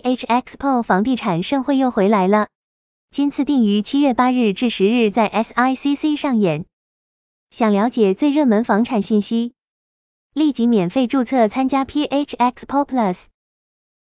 PHXPO 房地产盛会又回来了，今次定于七月八日至十日在 SICC 上演。想了解最热门房产信息，立即免费注册参加 PHXPO Plus。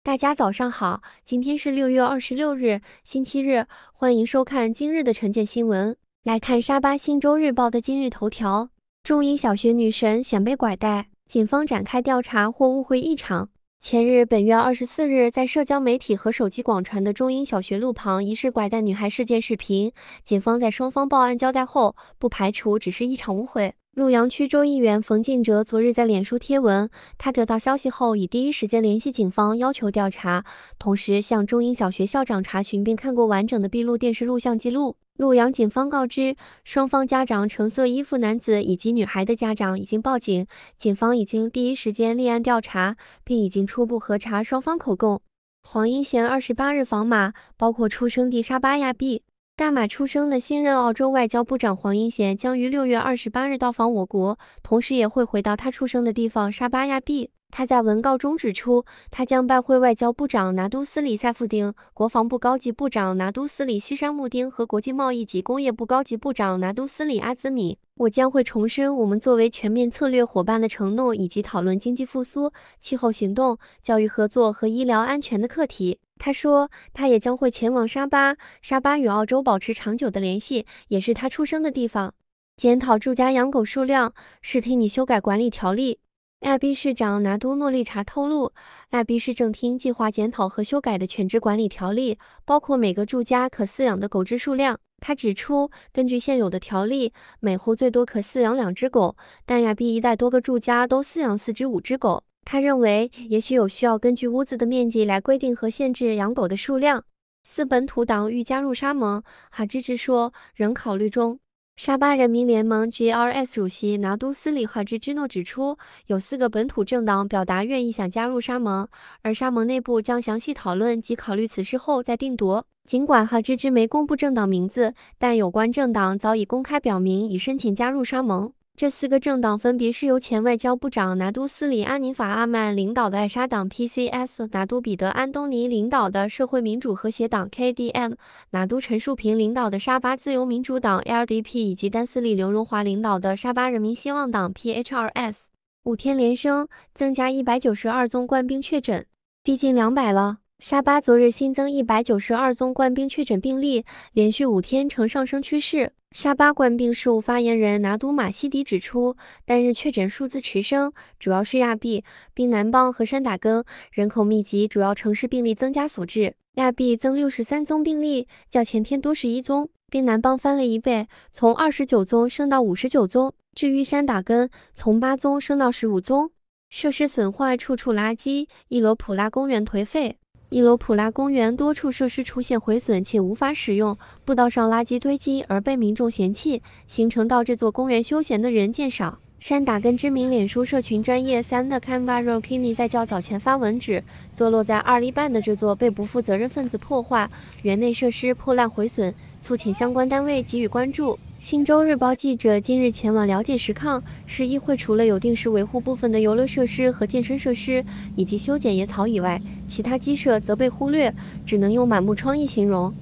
大家早上好，今天是六月二十六日，星期日，欢迎收看今日的晨建新闻。来看沙巴新州日报的今日头条：中英小学女神险被拐带，警方展开调查或误会一场。前日本月二十四日，在社交媒体和手机广传的中英小学路旁疑似拐带女孩事件视频，警方在双方报案交代后，不排除只是一场误会。陆阳区州议员冯敬哲昨日在脸书贴文，他得到消息后，已第一时间联系警方要求调查，同时向中英小学校长查询，并看过完整的闭路电视录像记录。洛阳警方告知，双方家长、橙色衣服男子以及女孩的家长已经报警，警方已经第一时间立案调查，并已经初步核查双方口供。黄英贤二十八日访马，包括出生地沙巴亚庇。大马出生的新任澳洲外交部长黄英贤将于六月二十八日到访我国，同时也会回到他出生的地方沙巴亚庇。他在文告中指出，他将拜会外交部长拿督斯里塞夫丁、国防部高级部长拿督斯里西山木丁和国际贸易及工业部高级部长拿督斯里阿兹米。我将会重申我们作为全面策略伙伴的承诺，以及讨论经济复苏、气候行动、教育合作和医疗安全的课题。他说，他也将会前往沙巴。沙巴与澳洲保持长久的联系，也是他出生的地方。检讨住家养狗数量，视听你修改管理条例。亚庇市长拿督诺丽查透露，亚庇市政厅计划检讨和修改的犬只管理条例，包括每个住家可饲养的狗只数量。他指出，根据现有的条例，每户最多可饲养两只狗，但亚庇一带多个住家都饲养四只五只狗。他认为，也许有需要根据屋子的面积来规定和限制养狗的数量。四本土党欲加入沙盟，哈芝芝说，仍考虑中。沙巴人民联盟 （G.R.S） 主席拿督斯里哈芝芝诺指出，有四个本土政党表达愿意想加入沙盟，而沙盟内部将详细讨论及考虑此事后再定夺。尽管哈芝芝没公布政党名字，但有关政党早已公开表明已申请加入沙盟。这四个政党分别是由前外交部长拿督斯里安尼法阿曼领导的艾沙党 （P.C.S），拿督彼得安东尼领导的社会民主和谐党 （K.D.M），拿督陈树平领导的沙巴自由民主党 （L.D.P） 以及丹斯里刘荣华领导的沙巴人民希望党 （P.H.R.S）。五天连升，增加一百九十二宗官兵确诊，逼近两百了。沙巴昨日新增一百九十二宗官兵确诊病例，连续五天呈上升趋势。沙巴冠病事务发言人拿督马西迪指出，单日确诊数字持升，主要是亚庇、槟南邦和山打根人口密集主要城市病例增加所致。亚庇增六十三宗病例，较前天多十一宗；槟南邦翻了一倍，从二十九宗升到五十九宗；至于山打根，从八宗升到十五宗。设施损坏，处处垃圾，伊罗普拉公园颓废。伊罗普拉公园多处设施出现毁损且无法使用，步道上垃圾堆积而被民众嫌弃，形成到这座公园休闲的人渐少。山打根知名脸书社群专业三的 Kambarokini 在较早前发文指，坐落在二力半的这座被不负责任分子破坏，园内设施破烂毁损，促请相关单位给予关注。新州日报记者今日前往了解，石抗市议会除了有定时维护部分的游乐设施和健身设施，以及修剪野草以外，其他鸡舍则被忽略，只能用满目疮痍形容。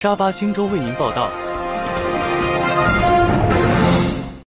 沙巴新州为您报道。